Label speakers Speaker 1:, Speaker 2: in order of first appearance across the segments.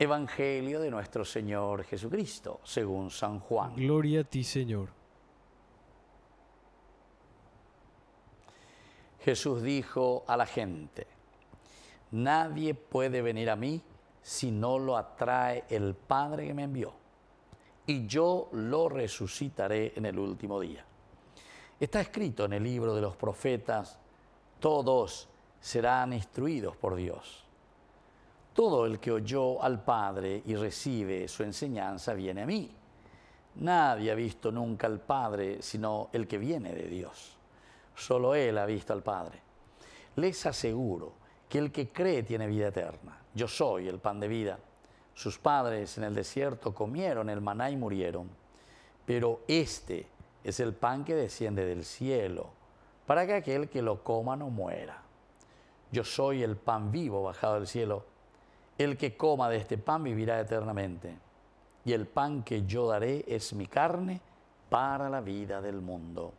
Speaker 1: Evangelio de nuestro Señor Jesucristo, según San Juan. Gloria a ti, Señor. Jesús dijo a la gente, nadie puede venir a mí si no lo atrae el Padre que me envió, y yo lo resucitaré en el último día. Está escrito en el libro de los profetas, todos serán instruidos por Dios. Todo el que oyó al Padre y recibe su enseñanza viene a mí. Nadie ha visto nunca al Padre sino el que viene de Dios. Solo Él ha visto al Padre. Les aseguro que el que cree tiene vida eterna. Yo soy el pan de vida. Sus padres en el desierto comieron el maná y murieron. Pero este es el pan que desciende del cielo, para que aquel que lo coma no muera. Yo soy el pan vivo bajado del cielo el que coma de este pan vivirá eternamente. Y el pan que yo daré es mi carne para la vida del mundo.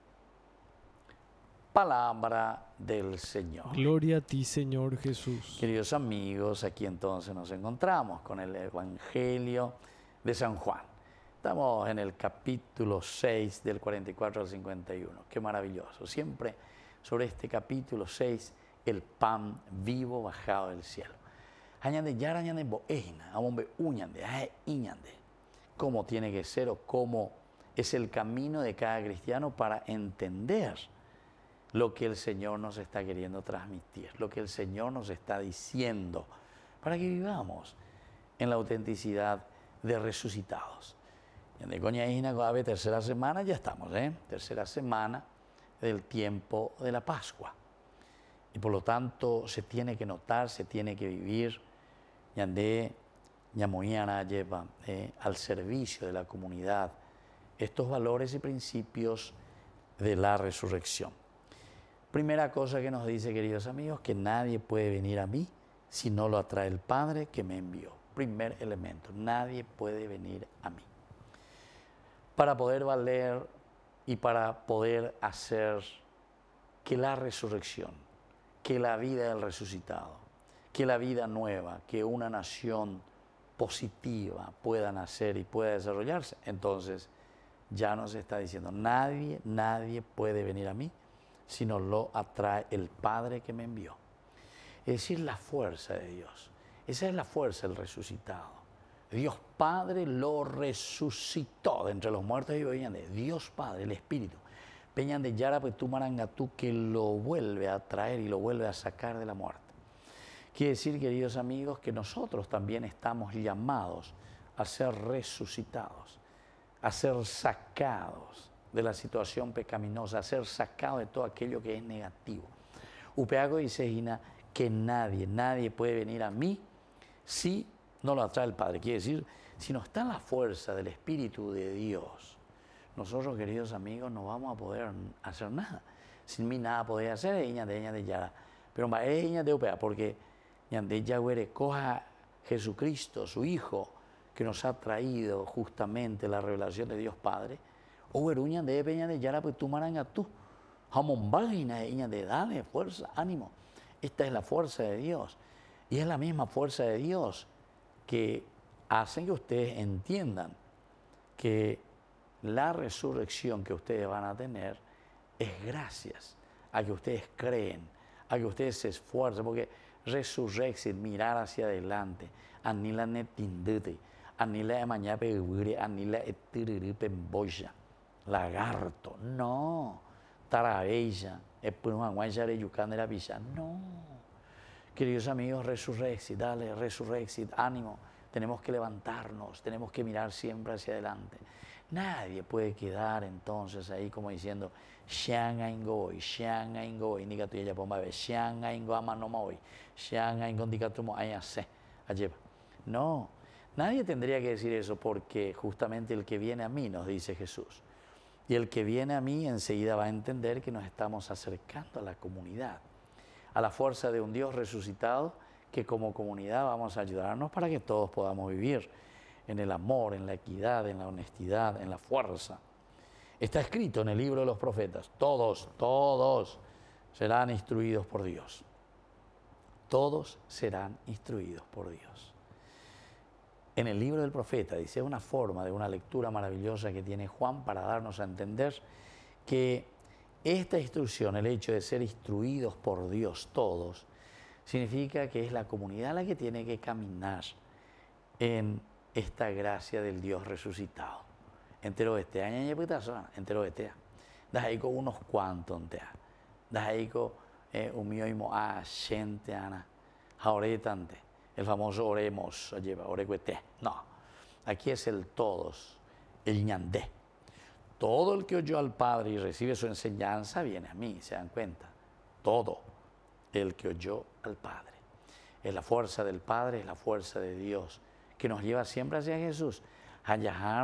Speaker 1: Palabra del Señor. Gloria a ti, Señor Jesús. Queridos amigos, aquí entonces nos encontramos con el Evangelio de San Juan. Estamos en el capítulo 6 del 44 al 51. Qué maravilloso. Siempre sobre este capítulo 6, el pan vivo bajado del cielo añade yarañande a bombe uñande, a iñande. Cómo tiene que ser o cómo es el camino de cada cristiano para entender lo que el Señor nos está queriendo transmitir, lo que el Señor nos está diciendo, para que vivamos en la autenticidad de resucitados. En coña tercera semana, ya estamos, ¿eh? Tercera semana del tiempo de la Pascua. Y por lo tanto se tiene que notar, se tiene que vivir Yandé, Yamoyana lleva eh, al servicio de la comunidad estos valores y principios de la resurrección. Primera cosa que nos dice, queridos amigos, que nadie puede venir a mí si no lo atrae el Padre que me envió. Primer elemento, nadie puede venir a mí. Para poder valer y para poder hacer que la resurrección, que la vida del resucitado, que la vida nueva, que una nación positiva pueda nacer y pueda desarrollarse. Entonces, ya nos está diciendo, nadie, nadie puede venir a mí si no lo atrae el Padre que me envió. Es decir, la fuerza de Dios. Esa es la fuerza del resucitado. Dios Padre lo resucitó de entre los muertos y de Dios Padre, el Espíritu. Peñan de Yara, tú, que lo vuelve a traer y lo vuelve a sacar de la muerte. Quiere decir, queridos amigos, que nosotros también estamos llamados a ser resucitados, a ser sacados de la situación pecaminosa, a ser sacados de todo aquello que es negativo. Upeago dice Gina que nadie, nadie puede venir a mí si no lo atrae el Padre. Quiere decir, si no está la fuerza del Espíritu de Dios, nosotros, queridos amigos, no vamos a poder hacer nada. Sin mí nada podría hacer, de de Pero es de porque ya Yahweh coja Jesucristo, su Hijo, que nos ha traído justamente la revelación de Dios Padre, o de peña de yara pues tú tú, jamón vaina de dale fuerza, ánimo. Esta es la fuerza de Dios y es la misma fuerza de Dios que hacen que ustedes entiendan que la resurrección que ustedes van a tener es gracias a que ustedes creen, a que ustedes se esfuercen, porque resurrexit, mirar hacia adelante. Anila netindete, anila e mañana anila etiriri lagarto. No, tarabella, epunuanguaya de yucán de la villa. No. Queridos amigos, resurrexit, dale, resurrexit, ánimo. Tenemos que levantarnos, tenemos que mirar siempre hacia adelante. Nadie puede quedar entonces ahí como diciendo, No, nadie tendría que decir eso porque justamente el que viene a mí, nos dice Jesús, y el que viene a mí enseguida va a entender que nos estamos acercando a la comunidad, a la fuerza de un Dios resucitado que como comunidad vamos a ayudarnos para que todos podamos vivir en el amor, en la equidad, en la honestidad, en la fuerza. Está escrito en el libro de los profetas, todos, todos serán instruidos por Dios. Todos serán instruidos por Dios. En el libro del profeta, dice, una forma de una lectura maravillosa que tiene Juan para darnos a entender que esta instrucción, el hecho de ser instruidos por Dios todos, significa que es la comunidad la que tiene que caminar en esta gracia del Dios resucitado. Entero este año y entero este con unos cuantos tea. con eh, un mioimo a ah, gente ana. tante El famoso oremos, lleva orecuete. No. Aquí es el todos, el ñandé. Todo el que oyó al Padre y recibe su enseñanza viene a mí, se dan cuenta. Todo el que oyó al Padre. Es la fuerza del Padre, es la fuerza de Dios que nos lleva siempre hacia Jesús. ya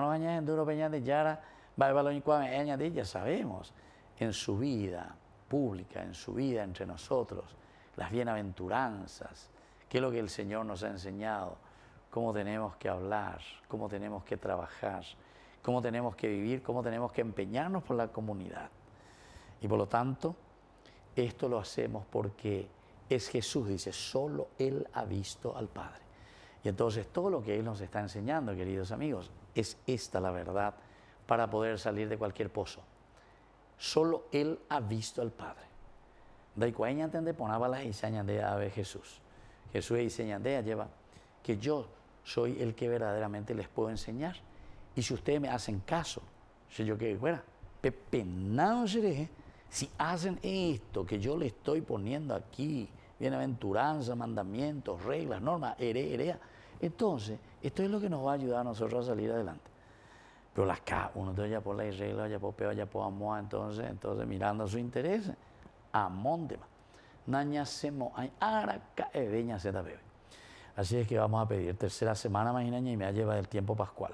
Speaker 1: sabemos, en su vida pública, en su vida entre nosotros, las bienaventuranzas, qué es lo que el Señor nos ha enseñado, cómo tenemos que hablar, cómo tenemos que trabajar, cómo tenemos que vivir, cómo tenemos que empeñarnos por la comunidad. Y por lo tanto, esto lo hacemos porque es Jesús, dice, solo Él ha visto al Padre. Y entonces todo lo que Él nos está enseñando, queridos amigos, es esta la verdad para poder salir de cualquier pozo. Solo Él ha visto al Padre. tende ponaba las isañas de Ave Jesús. Jesús de lleva que yo soy el que verdaderamente les puedo enseñar. Y si ustedes me hacen caso, si yo que fuera, pepe, si hacen esto que yo le estoy poniendo aquí, bienaventuranza, mandamientos, reglas, normas, ere, Entonces, esto es lo que nos va a ayudar a nosotros a salir adelante. Pero las K, uno de ya por la regla, allá por peo, allá por amoa, entonces, entonces mirando su interés, amóndema. Nañacemo, araca, eh, Así es que vamos a pedir tercera semana, imagina, y me lleva el tiempo pascual.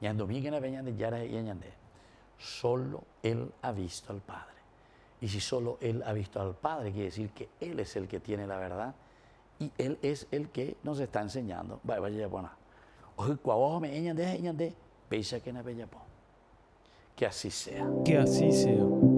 Speaker 1: Y en domingo en la peña de Yara y solo él ha visto al Padre. Y si solo Él ha visto al Padre, quiere decir que Él es el que tiene la verdad y Él es el que nos está enseñando. Vaya, que así sea. Que así sea.